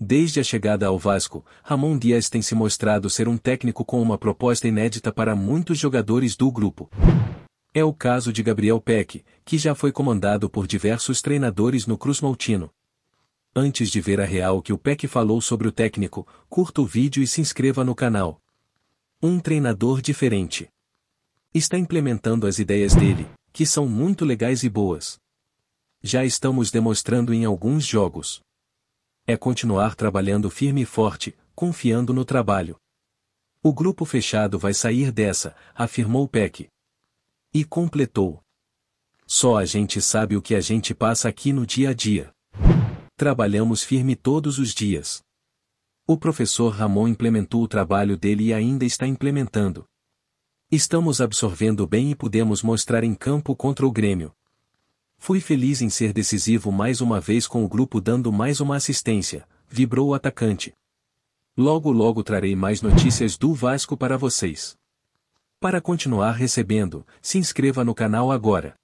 Desde a chegada ao Vasco, Ramon Dias tem se mostrado ser um técnico com uma proposta inédita para muitos jogadores do grupo. É o caso de Gabriel Peck, que já foi comandado por diversos treinadores no Cruz Maltino. Antes de ver a real que o Peck falou sobre o técnico, curta o vídeo e se inscreva no canal. Um treinador diferente. Está implementando as ideias dele, que são muito legais e boas. Já estamos demonstrando em alguns jogos é continuar trabalhando firme e forte, confiando no trabalho. O grupo fechado vai sair dessa, afirmou Peck. E completou. Só a gente sabe o que a gente passa aqui no dia a dia. Trabalhamos firme todos os dias. O professor Ramon implementou o trabalho dele e ainda está implementando. Estamos absorvendo bem e podemos mostrar em campo contra o Grêmio. Fui feliz em ser decisivo mais uma vez com o grupo dando mais uma assistência, vibrou o atacante. Logo logo trarei mais notícias do Vasco para vocês. Para continuar recebendo, se inscreva no canal agora.